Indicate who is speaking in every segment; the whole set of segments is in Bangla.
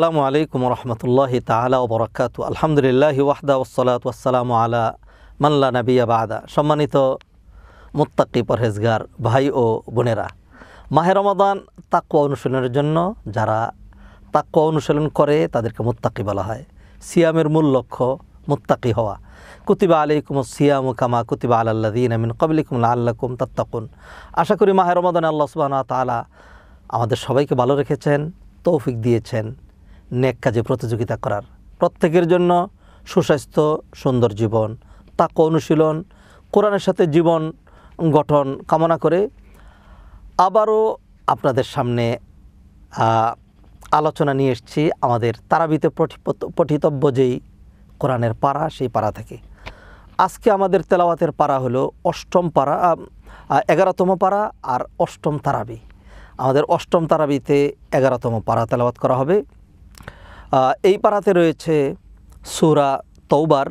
Speaker 1: আসসালামু আলাইকুম রহমতুল্লাহি তাহলা ওবরাকাত আলহামদুলিল্লাহ ওয়াহদা ওসলাত ওয়াসালামু আলা মাল্লা নাবিয়া বাদা সম্মানিত মুত্তাকি পরহেজগার ভাই ও বোনেরা মাহে রমাদান তাকুয়া অনুশীলনের জন্য যারা তাকুয়া অনুশীলন করে তাদেরকে মুত্তাকি বলা হয় সিয়ামের মূল লক্ষ্য মুত্তাকি হওয়া কুতিবা আলাইকুম সিয়াম কামা কুতিবা আলাল্লাদিন আমিন কবলিকুম আল্লাকুম তাত্তাকুন আশা করি মাহে রমাদান আল্লাহ সুবাহ তালা আমাদের সবাইকে ভালো রেখেছেন তৌফিক দিয়েছেন নেক কাজে প্রতিযোগিতা করার প্রত্যেকের জন্য সুস্বাস্থ্য সুন্দর জীবন তাক অনুশীলন কোরআনের সাথে জীবন গঠন কামনা করে আবারও আপনাদের সামনে আলোচনা নিয়ে এসছি আমাদের তারাবিতে পঠিতব্য যেই কোরআনের পাড়া সেই পাড়া থেকে আজকে আমাদের তেলাওয়াতের পাড়া হলো অষ্টম পাড়া এগারোতম পাড়া আর অষ্টম তারাবি আমাদের অষ্টম তারাবিতে এগারোতম পাড়া তেলাওয়াত করা হবে এই পাড়াতে রয়েছে সুরা তৌবার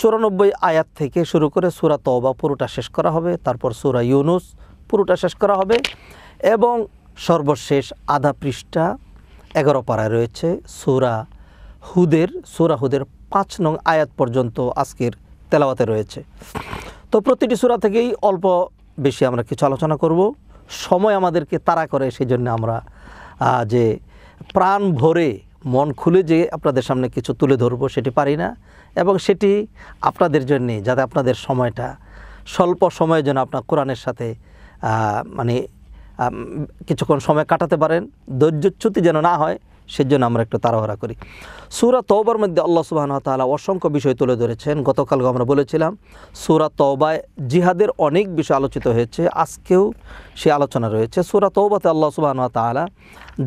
Speaker 1: চুরানব্বই আয়াত থেকে শুরু করে সুরা তওবা পুরোটা শেষ করা হবে তারপর সুরা ইউনুস পুরোটা শেষ করা হবে এবং সর্বশেষ আধা পৃষ্ঠা এগারো পাড়ায় রয়েছে সুরা হুদের সুরা হুদের পাঁচ নং আয়াত পর্যন্ত আজকের তেলাওয়াতে রয়েছে তো প্রতিটি সুরা থেকেই অল্প বেশি আমরা কিছু আলোচনা করব সময় আমাদেরকে তাড়া করে সেই জন্য আমরা যে প্রাণ ভরে মন খুলে যে আপনাদের সামনে কিছু তুলে ধরবো সেটি পারি না এবং সেটি আপনাদের জন্যে যাতে আপনাদের সময়টা স্বল্প সময়ের জন্য আপনার কোরআনের সাথে মানে কিছুক্ষণ সময় কাটাতে পারেন ধৈর্যচ্যুতি যেন না হয় সেজন্য আমরা একটু তাড়াহড়া করি সুরা তৌবার মধ্যে আল্লাহ সুবাহন তালা অসংখ্য বিষয় তুলে ধরেছেন গতকালকে আমরা বলেছিলাম সুরা তৌবায় জিহাদের অনেক বিষয় আলোচিত হয়েছে আজকেও সে আলোচনা রয়েছে সুরা তৌবাতে আল্লাহ সুবাহন তালা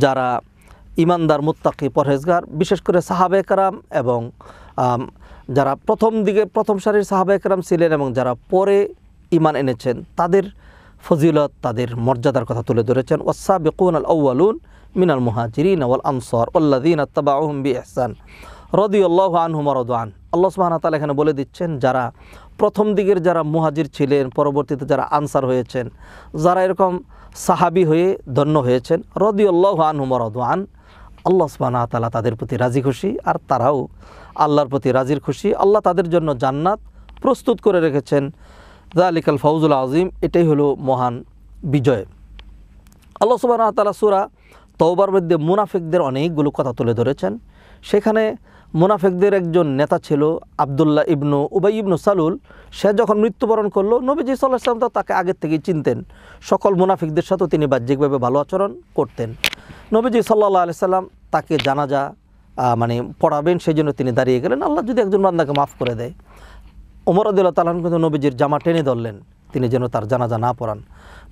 Speaker 1: যারা ইমানদার মুত্তাকি পরহেজগার বিশেষ করে সাহাবে কারাম এবং যারা প্রথম দিকে প্রথম সারির সাহাবে কারাম ছিলেন এবং যারা পরে ইমান এনেছেন তাদের ফজিলত তাদের মর্যাদার কথা তুলে ধরেছেন ওসা বেকুন আল আউআলুন মিনাল মুহাজিরিন আউল আনসর আল্লাদিন আত্তাবাউহম বি এহসান রদিউল্লাহ আনহুমার রদান আল্লাহ সুহান তালা এখানে বলে দিচ্ছেন যারা প্রথম দিকের যারা মুহাজির ছিলেন পরবর্তীতে যারা আনসার হয়েছেন যারা এরকম সাহাবি হয়ে ধন্য হয়েছেন রদিউল্লাহ আনহুমার রদান আল্লাহ সুবাহ তালা তাদের প্রতি রাজি খুশি আর তারাও আল্লাহর প্রতি রাজির খুশি আল্লাহ তাদের জন্য জান্নাত প্রস্তুত করে রেখেছেন জালিকাল ফৌজুল আজিম এটাই হলো মহান বিজয় আল্লাহ সুবাহ তালা সুরা তৌবার মধ্যে মুনাফিকদের অনেকগুলো কথা তুলে ধরেছেন সেখানে মুনাফেকদের একজন নেতা ছিল আবদুল্লাহ ইবনু উবাই ইবনু সালুল সে যখন মৃত্যুবরণ করলো নবীজি সাল্লাহ ইসলাম তো তাকে আগের থেকেই চিনতেন সকল মুনাফিকদের সাথেও তিনি বাহ্যিকভাবে ভালো আচরণ করতেন নবীজি সাল্লাহ আলি সাল্লাম তাকে জানাজা মানে পড়াবেন সেই জন্য তিনি দাঁড়িয়ে গেলেন আল্লাহ যদি একজন বান্দাকে মাফ করে দেয় ওমর আদুল্লাহ তালান কিন্তু নবীজির জামা টেনে ধরলেন তিনি যেন তার জানাজা না পড়ান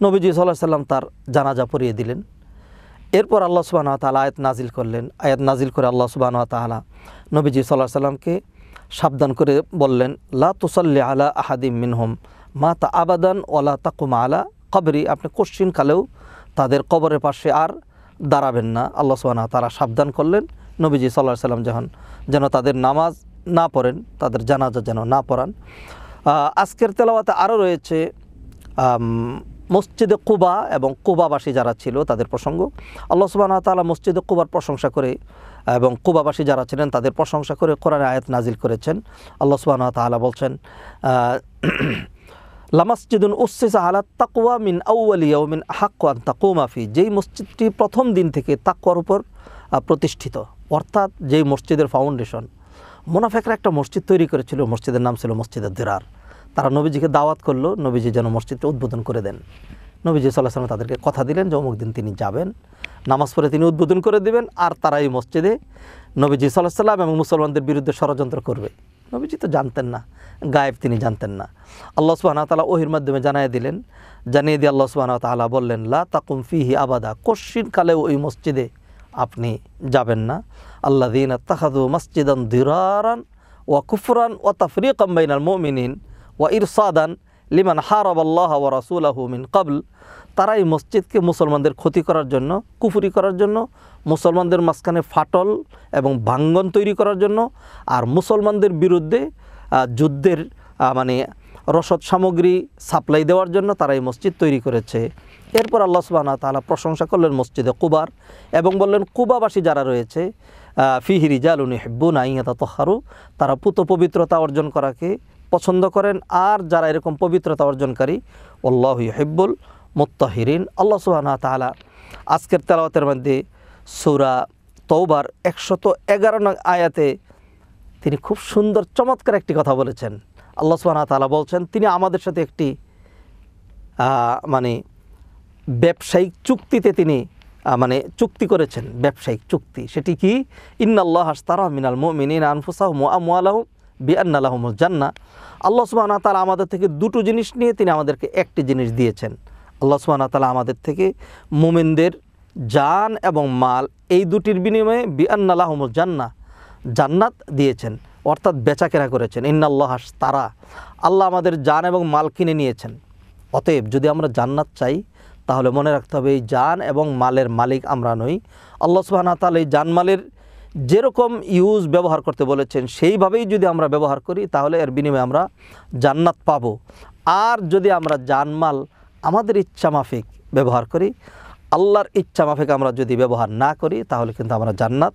Speaker 1: নবীজি সাল্লাহ সাল্লাম তার জানাজা পরিয়ে দিলেন এরপর আল্লাহ সুবাহ তালা আয়াত নাজিল করলেন আয়াত নাজিল করে আল্লাহ সুবাহ তালা নবীজি সাল্লাহ সাল্লামকে সাবধান করে বললেন লা তুসল্লি আলা আহাদিম মিনহম মা তা আবাদান ওলা তাকুমা আলা কবরি আপনি কোশ্চিন কালেও তাদের কবরের পাশে আর দাঁড়াবেন না আল্লাহ সোহানা তারা সাবধান করলেন নবীজি সাল্লাহ সাল্লাম যখন যেন তাদের নামাজ না পড়েন তাদের জানাজা যেন না পড়ান আজকের তেলাওয়াতে আরও রয়েছে মসজিদে কুবা এবং কুবাবাসী যারা ছিল তাদের প্রসঙ্গ আল্লাহ সুবাহ তালা মসজিদে কুবার প্রশংসা করে এবং কুবাবাসী যারা ছিলেন তাদের প্রশংসা করে কোরআনে আয়াত নাজিল করেছেন আল্লাহ সুবাহ তালা বলছেন লামাসজিদুন উসিসা আলা তাকুয়া মিন আউ্বালিয়া মিন হাক্কুয়ান মাফি যেই মসজিদটি প্রথম দিন থেকে তাকুয়ার উপর প্রতিষ্ঠিত অর্থাৎ যেই মসজিদের ফাউন্ডেশন মোনাফেকরা একটা মসজিদ তৈরি করেছিল মসজিদের নাম ছিল মসজিদের দেরার তারা নবীজিকে দাওয়াত করলো নবীজি যেন মসজিদটা উদ্বোধন করে দেন নবীজি সাল্লাহ তাদেরকে কথা দিলেন যে অমুক দিন তিনি যাবেন নামাজ পড়ে তিনি উদ্বোধন করে দেবেন আর তারা এই মসজিদে নবীজি সাল্লাহ সাল্লাম এবং মুসলমানদের বিরুদ্ধে ষড়যন্ত্র করবে নবীজি তো জানতেন না গায়েব তিনি জানতেন না আল্লাহ সুবহানাহু ওয়া তাআলা ওহির মাধ্যমে জানায় দিলেন জানিয়ে দিয়ে আল্লাহ সুবহানাহু ওয়া তাআলা বললেন লা তাকুম ফিহি আবাদা কশিন কালে ওই মসজিদে আপনি যাবেন না আল্লাযিনা তাখাযু তাহাদু মসজিদান দিরারান ওয়া কুফরান ওয়া তাফরিক বাইনাল মুমিনিন ওয়া ইরসাদান লিমান হারাব আল্লাহ ওয়া রাসুলাহু মিন কবল তারা এই মসজিদকে মুসলমানদের ক্ষতি করার জন্য কুফুরি করার জন্য মুসলমানদের মাঝখানে ফাটল এবং ভাঙ্গন তৈরি করার জন্য আর মুসলমানদের বিরুদ্ধে যুদ্ধের মানে রসদ সামগ্রী সাপ্লাই দেওয়ার জন্য তারা এই মসজিদ তৈরি করেছে এরপর আল্লাহ সুবাহ তালা প্রশংসা করলেন মসজিদে কুবার এবং বললেন কুবাবাসী যারা রয়েছে ফিহিরি জালুনি না আইয়াতা তহারু তারা পুত পবিত্রতা অর্জন করাকে পছন্দ করেন আর যারা এরকম পবিত্রতা অর্জনকারী অল্লাহ হেব্বুল মোত্তাহিরিন আল্লাহ সুবাহ তালা আজকের তেলাওয়াতের মধ্যে সৌরা তৌবার একশত এগারো নং আয়াতে তিনি খুব সুন্দর চমৎকার একটি কথা বলেছেন আল্লাহ সুবাহ তালা বলছেন তিনি আমাদের সাথে একটি মানে ব্যবসায়িক চুক্তিতে তিনি মানে চুক্তি করেছেন ব্যবসায়িক চুক্তি সেটি কি ইন্নাল্লাহ হাস্তারা মিনাল মিনিন আনফুসাহ মোয়ালাহ বিআনাল্লাহমুল জান্না আল্লাহ সুবাহ তালা আমাদের থেকে দুটো জিনিস নিয়ে তিনি আমাদেরকে একটি জিনিস দিয়েছেন আল্লাহ সুবাহ তালা আমাদের থেকে মোমেনদের জান এবং মাল এই দুটির বিনিময়ে বিআনাল্লাহমুল জান্না জান্নাত দিয়েছেন অর্থাৎ বেচাকেনা করেছেন ইন্নাল্লাহ তারা আল্লাহ আমাদের জান এবং মাল কিনে নিয়েছেন অতএব যদি আমরা জান্নাত চাই তাহলে মনে রাখতে হবে এই জান এবং মালের মালিক আমরা নই আল্লাহ সুবাহ তালা এই জানমালের যেরকম ইউজ ব্যবহার করতে বলেছেন সেইভাবেই যদি আমরা ব্যবহার করি তাহলে এর বিনিময়ে আমরা জান্নাত পাব আর যদি আমরা জানমাল আমাদের ইচ্ছা মাফিক ব্যবহার করি আল্লাহর ইচ্ছা মাফিক আমরা যদি ব্যবহার না করি তাহলে কিন্তু আমরা জান্নাত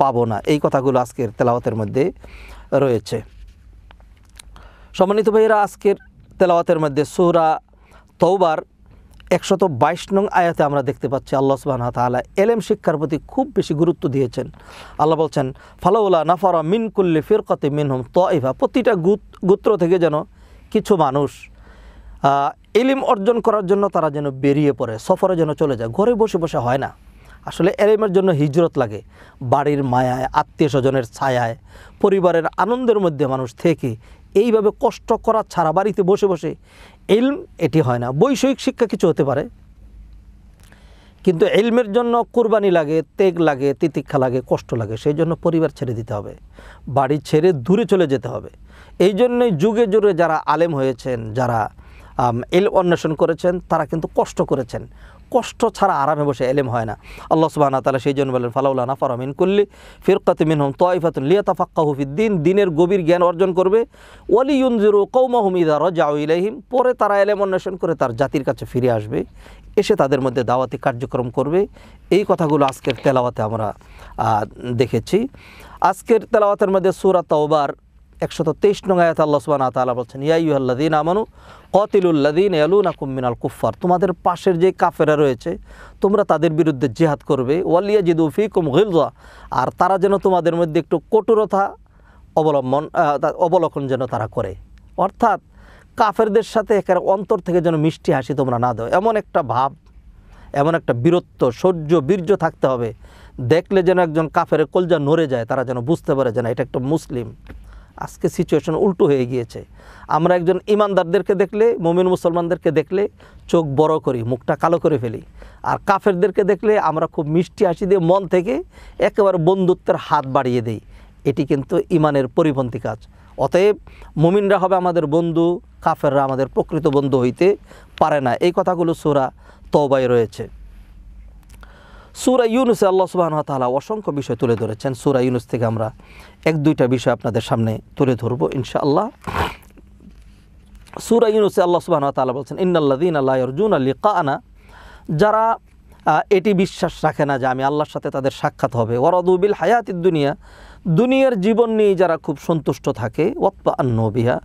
Speaker 1: পাবো না এই কথাগুলো আজকের তেলাওয়াতের মধ্যে রয়েছে সম্মানিত ভাইয়েরা আজকের তেলাওয়াতের মধ্যে সুরা তৌবার একশত বাইশ নং আয়াতে আমরা দেখতে পাচ্ছি আল্লাহ সুবাহ তালা এলেম শিক্ষার প্রতি খুব বেশি গুরুত্ব দিয়েছেন আল্লাহ বলছেন ফালাউলা নাফারা মিনকুল্লি ফিরকতে মিনহুম তইফা প্রতিটা গুত্র থেকে যেন কিছু মানুষ ইলিম অর্জন করার জন্য তারা যেন বেরিয়ে পড়ে সফরে যেন চলে যায় ঘরে বসে বসে হয় না আসলে এলিমের জন্য হিজরত লাগে বাড়ির মায়ায় আত্মীয় স্বজনের ছায়ায় পরিবারের আনন্দের মধ্যে মানুষ থেকে এইভাবে কষ্ট করা ছাড়া বাড়িতে বসে বসে এলম এটি হয় না বৈষয়িক শিক্ষা কিছু হতে পারে কিন্তু এলমের জন্য কোরবানি লাগে তেগ লাগে তিতিক্ষা লাগে কষ্ট লাগে সেই জন্য পরিবার ছেড়ে দিতে হবে বাড়ি ছেড়ে দূরে চলে যেতে হবে এই জন্যই যুগে যুগে যারা আলেম হয়েছেন যারা এল অন্বেষণ করেছেন তারা কিন্তু কষ্ট করেছেন কষ্ট ছাড়া আরামে বসে এলেম হয় না আল্লাহ সুবাহ তালা সেই জন্য বলেন ফালাউল্লা নাফার মিন কুল্লি ফিরকাতে মিন হোম তয়ফাতুন লিয়াতা ফাক্কা হুফিদ্দিন দিনের গভীর জ্ঞান অর্জন করবে ওয়ালি ইউনজিরু কৌমা হুমিদা রজাউ ইলাহিম পরে তারা এলেম অন্বেষণ করে তার জাতির কাছে ফিরে আসবে এসে তাদের মধ্যে দাওয়াতি কার্যক্রম করবে এই কথাগুলো আজকের তেলাওয়াতে আমরা দেখেছি আজকের তেলাওয়াতের মধ্যে সুরা তওবার একশত তেইশ নং আয়াত আল্লাহ সুবান তালা বলছেন ইয়াইহ্লাদিন আমানু কতিলুল্লাদিন এলুনা কুমিনাল কুফফার তোমাদের পাশের যে কাফেরা রয়েছে তোমরা তাদের বিরুদ্ধে জেহাদ করবে ওয়ালিয়া জিদুফি কুম গিলজা আর তারা যেন তোমাদের মধ্যে একটু কঠোরতা অবলম্বন অবলোকন যেন তারা করে অর্থাৎ কাফেরদের সাথে একের অন্তর থেকে যেন মিষ্টি হাসি তোমরা না দাও এমন একটা ভাব এমন একটা বীরত্ব সৌর্য বীর্য থাকতে হবে দেখলে যেন একজন কাফের কলজা নড়ে যায় তারা যেন বুঝতে পারে যেন এটা একটা মুসলিম আজকে সিচুয়েশন উল্টো হয়ে গিয়েছে আমরা একজন ইমানদারদেরকে দেখলে মমিন মুসলমানদেরকে দেখলে চোখ বড় করি মুখটা কালো করে ফেলি আর কাফেরদেরকে দেখলে আমরা খুব মিষ্টি হাসি দিয়ে মন থেকে একেবারে বন্ধুত্বের হাত বাড়িয়ে দেই এটি কিন্তু ইমানের পরিপন্থী কাজ অতএব মুমিনরা হবে আমাদের বন্ধু কাফেররা আমাদের প্রকৃত বন্ধু হইতে পারে না এই কথাগুলো সোরা তবাই রয়েছে সুরা ইউনুসে আল্লাহ সুবাহন তালা অসংখ্য বিষয় তুলে ধরেছেন সুরা ইউনুস থেকে আমরা এক দুইটা বিষয় আপনাদের সামনে তুলে ধরবো ইনশাআল্লাহ সুরা ইউনুসে আল্লাহ সুবাহন তালা বলছেন ইন্নাল্লাদিন আল্লাহ অর্জুন আল্লি কানা যারা এটি বিশ্বাস রাখে না যে আমি আল্লাহর সাথে তাদের সাক্ষাৎ হবে ওরাদুবিল হায়াতির দুনিয়া দুনিয়ার জীবন নিয়ে যারা খুব সন্তুষ্ট থাকে ওয়াপ্পা আন্নবিহা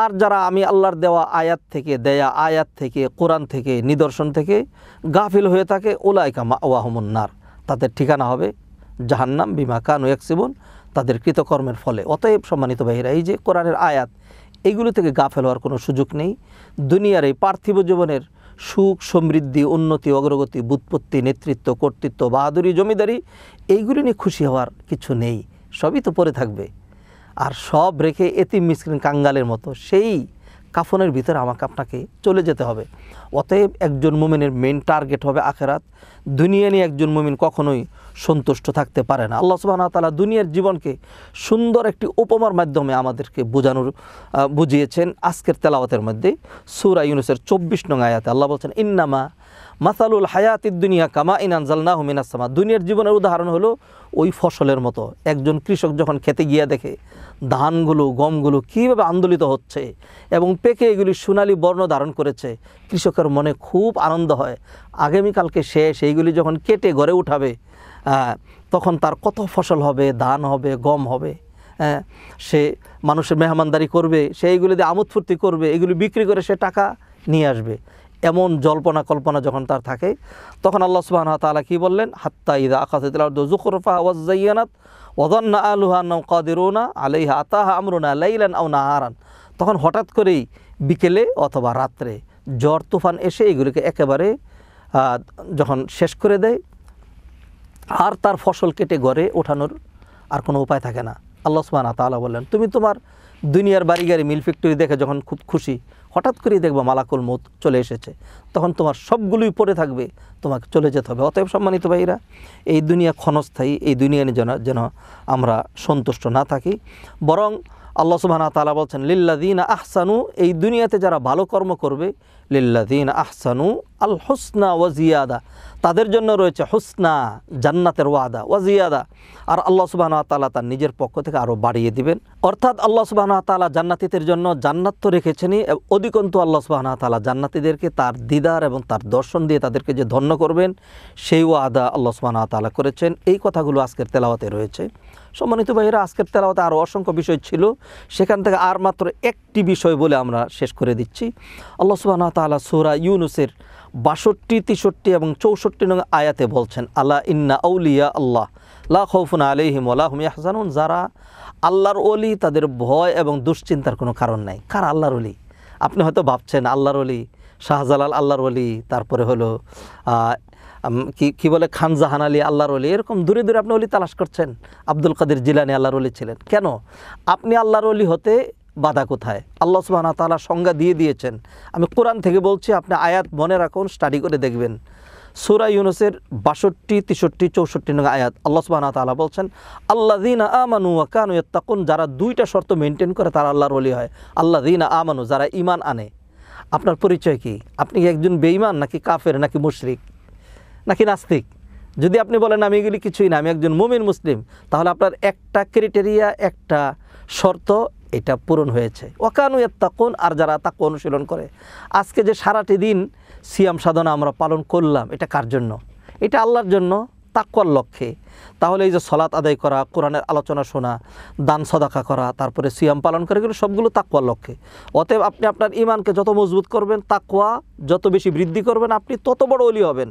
Speaker 1: আর যারা আমি আল্লাহর দেওয়া আয়াত থেকে দেয়া আয়াত থেকে কোরআন থেকে নিদর্শন থেকে গাফিল হয়ে থাকে ওলাইকা ওয়াহমুন্নার তাদের ঠিকানা হবে জাহান্নাম বিমা কানু একসিবন তাদের কৃতকর্মের ফলে অতএব সম্মানিত বাহিরা এই যে কোরআনের আয়াত এইগুলো থেকে গাফেল হওয়ার কোনো সুযোগ নেই দুনিয়ার এই পার্থিব জীবনের সুখ সমৃদ্ধি উন্নতি অগ্রগতি বুৎপত্তি নেতৃত্ব কর্তৃত্ব বাহাদুরি জমিদারি এইগুলি নিয়ে খুশি হওয়ার কিছু নেই সবই তো পরে থাকবে আর সব রেখে এতি মিসকিন কাঙ্গালের মতো সেই কাফনের ভিতরে আমাকে আপনাকে চলে যেতে হবে অতএব একজন মোমেনের মেন টার্গেট হবে আখেরাত দুনিয়া নিয়ে একজন মোমিন কখনোই সন্তুষ্ট থাকতে পারে না আল্লাহ সুবাহ তালা দুনিয়ার জীবনকে সুন্দর একটি উপমার মাধ্যমে আমাদেরকে বোঝানোর বুঝিয়েছেন আজকের তেলাওয়াতের মধ্যে সুরা ইউনুসের চব্বিশ নং আয়াতে আল্লাহ বলছেন ইন্নামা মাসালুল হায়াত দুনিয়া কামা ইনানজালনা হুমিনাসমা দুনিয়ার জীবনের উদাহরণ হলো ওই ফসলের মতো একজন কৃষক যখন খেতে গিয়া দেখে ধানগুলো গমগুলো কীভাবে আন্দোলিত হচ্ছে এবং পেকে এগুলি সোনালি বর্ণ ধারণ করেছে কৃষকের মনে খুব আনন্দ হয় আগামীকালকে সে সেইগুলি যখন কেটে গড়ে উঠাবে তখন তার কত ফসল হবে ধান হবে গম হবে হ্যাঁ? সে মানুষের মেহমানদারি করবে সে এইগুলি দিয়ে আমোদ ফুর্তি করবে এগুলি বিক্রি করে সে টাকা নিয়ে আসবে এমন জল্পনা কল্পনা যখন তার থাকে তখন আল্লাহ সুবাহ তালা কী বললেন হাত্তা ইদা আকাশিদুল্লাহ জুকরফা ওয়াজ্জাইয়ানাত ওদন্না আলুহান কাদিরুনা আলাইহা আতাহা আমরুনা লাইলান না নাহারান তখন হঠাৎ করেই বিকেলে অথবা রাত্রে জ্বর তুফান এসে এগুলিকে একেবারে যখন শেষ করে দেয় আর তার ফসল কেটে গড়ে ওঠানোর আর কোনো উপায় থাকে না আল্লাহ সুমান তালা বললেন তুমি তোমার দুনিয়ার বাড়ি গাড়ি মিল ফ্যাক্টরি দেখে যখন খুব খুশি হঠাৎ করেই দেখবো মালাকুল মত চলে এসেছে তখন তোমার সবগুলোই পড়ে থাকবে তোমাকে চলে যেতে হবে অতএব সম্মানিত ভাইরা এই দুনিয়া ক্ষণস্থায়ী এই দুনিয়া যেন যেন আমরা সন্তুষ্ট না থাকি বরং আল্লাহ সুবাহ তালা বলছেন লিল্লাদিন আহসানু এই দুনিয়াতে যারা ভালো কর্ম করবে লিল্লাদিন আহসানু আল হুসনা ওয়াজিয়াদা তাদের জন্য রয়েছে হুসনা জান্নাতের ওয়াদা ওয়াজিয়াদা আর আল্লাহ সুবাহ তালা তার নিজের পক্ষ থেকে আরও বাড়িয়ে দিবেন অর্থাৎ আল্লাহ সুবাহ তালা জান্নাতিদের জন্য জান্নাত তো রেখেছেনই অধিকন্তু আল্লাহ সুবাহ তালা জান্নাতিদেরকে তার দিদার এবং তার দর্শন দিয়ে তাদেরকে যে ধন্য করবেন সেই ওয়াদা আল্লাহ সুবাহ তালা করেছেন এই কথাগুলো আজকের তেলাওয়াতে রয়েছে সম্মানিত ভাইয়েরা আজকের তেলাওতে আরও অসংখ্য বিষয় ছিল সেখান থেকে আর মাত্র একটি বিষয় বলে আমরা শেষ করে দিচ্ছি আল্লাহ সুবাহ তালা সোহরা ইউনুসের বাষট্টি তেষট্টি এবং চৌষট্টি নং আয়াতে বলছেন আল্লাহ ইন্না আউলিয়া আল্লাহ লা খৌফুন আলিহিম আল্লাহম ইয়াহজানুন যারা আল্লাহর অলি তাদের ভয় এবং দুশ্চিন্তার কোনো কারণ নাই কার আল্লাহর অলি আপনি হয়তো ভাবছেন আল্লাহর অলি শাহজালাল আল্লাহর অলি তারপরে হলো কি কী বলে খান জাহান আলী আল্লাহর অলি এরকম দূরে দূরে আপনি অলি তালাশ করছেন আব্দুল কাদের জিলানি আল্লাহর অলি ছিলেন কেন আপনি আল্লাহর অলি হতে বাধা কোথায় আল্লাহ সুবাহ তালা সংজ্ঞা দিয়ে দিয়েছেন আমি কোরআন থেকে বলছি আপনি আয়াত মনে রাখুন স্টাডি করে দেখবেন সুরা ইউনুসের বাষট্টি তেষট্টি চৌষট্টি নং আয়াত আল্লাহ সুবাহ তালা বলছেন আল্লাহ দিন আমানু কানু তখন যারা দুইটা শর্ত মেনটেন করে তারা আল্লাহর অলি হয় আল্লাহ দিন আমানু যারা ইমান আনে আপনার পরিচয় কি আপনি কি একজন বেইমান নাকি কাফের নাকি মুশরিক নাকি নাস্তিক যদি আপনি বলেন আমি এগুলি কিছুই না আমি একজন মুমিন মুসলিম তাহলে আপনার একটা ক্রিটেরিয়া একটা শর্ত এটা পূরণ হয়েছে ওকানুয়ের তাকুন আর যারা তাকে অনুশীলন করে আজকে যে সারাটি দিন সিয়াম সাধনা আমরা পালন করলাম এটা কার জন্য এটা আল্লাহর জন্য তাকুয়ার লক্ষ্যে তাহলে এই যে সলাৎ আদায় করা কোরআনের আলোচনা শোনা দান সদাকা করা তারপরে সিয়াম পালন করে এগুলো সবগুলো তাকুয়ার লক্ষ্যে অতএব আপনি আপনার ইমানকে যত মজবুত করবেন তাকুয়া যত বেশি বৃদ্ধি করবেন আপনি তত বড় অলি হবেন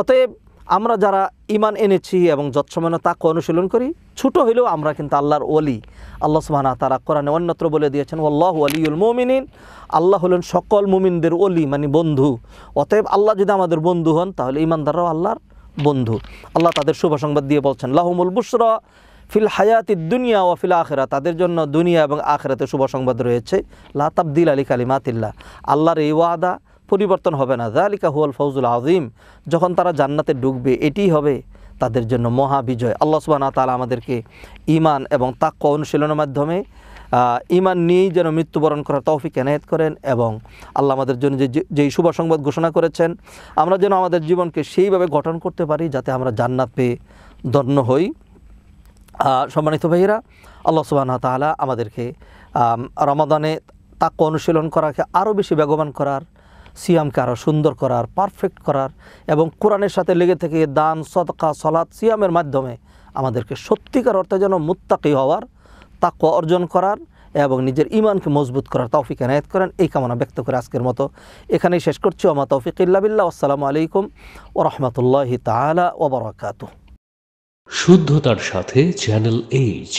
Speaker 1: অতএব আমরা যারা ইমান এনেছি এবং যৎসমান্য তাকে অনুশীলন করি ছোটো হইলেও আমরা কিন্তু আল্লাহর ওলি আল্লাহ সুবাহানা তারা কোরআনে অন্যত্র বলে দিয়েছেন আল্লাহ অলিউল মোমিন আল্লাহ হলেন সকল মুমিনদের ওলি মানে বন্ধু অতএব আল্লাহ যদি আমাদের বন্ধু হন তাহলে ইমানদাররাও আল্লাহর বন্ধু আল্লাহ তাদের শুভ সংবাদ দিয়ে বলছেন লাহমুল বুসর ফিল হায়াতি দুনিয়া ও ফিল আখেরা তাদের জন্য দুনিয়া এবং আখেরাতে শুভ সংবাদ রয়েছে লাতাবদিল আলী কালিমাতিল্লা আল্লাহর এই ওয়াদা পরিবর্তন হবে না জালিকা হুয়াল ফৌজুল আজিম যখন তারা জান্নাতে ডুববে এটি হবে তাদের জন্য মহাবিজয় আল্লাহ সুবাহ তালা আমাদেরকে ইমান এবং তাক্য অনুশীলনের মাধ্যমে ইমান নিয়েই যেন মৃত্যুবরণ করার তৌফিক এনায়ত করেন এবং আল্লাহ আমাদের জন্য যে যেই শুভ সংবাদ ঘোষণা করেছেন আমরা যেন আমাদের জীবনকে সেইভাবে গঠন করতে পারি যাতে আমরা জান্নাত পেয়ে ধন্য হই সম্মানিত ভাইয়েরা আল্লাহ সুবাহ তালা আমাদেরকে রমাদানে তাক্য অনুশীলন করাকে আরও বেশি বেগবান করার সিয়ামকে আরও সুন্দর করার পারফেক্ট করার এবং কোরআনের সাথে লেগে থেকে দান সদকা সলাদ সিয়ামের মাধ্যমে আমাদেরকে সত্যিকার অর্থে যেন মুত্তাকি হওয়ার তাক অর্জন করার এবং নিজের ইমানকে মজবুত করার তৌফিক এনায়ত করেন এই কামনা ব্যক্ত করে আজকের মতো এখানেই শেষ করছি মা তৌফিক ইল্লাবিল্লা আসসালামু আলাইকুম ও রহমতুল্লাহি তালা ওবরাকাত শুদ্ধতার সাথে চ্যানেল এইচ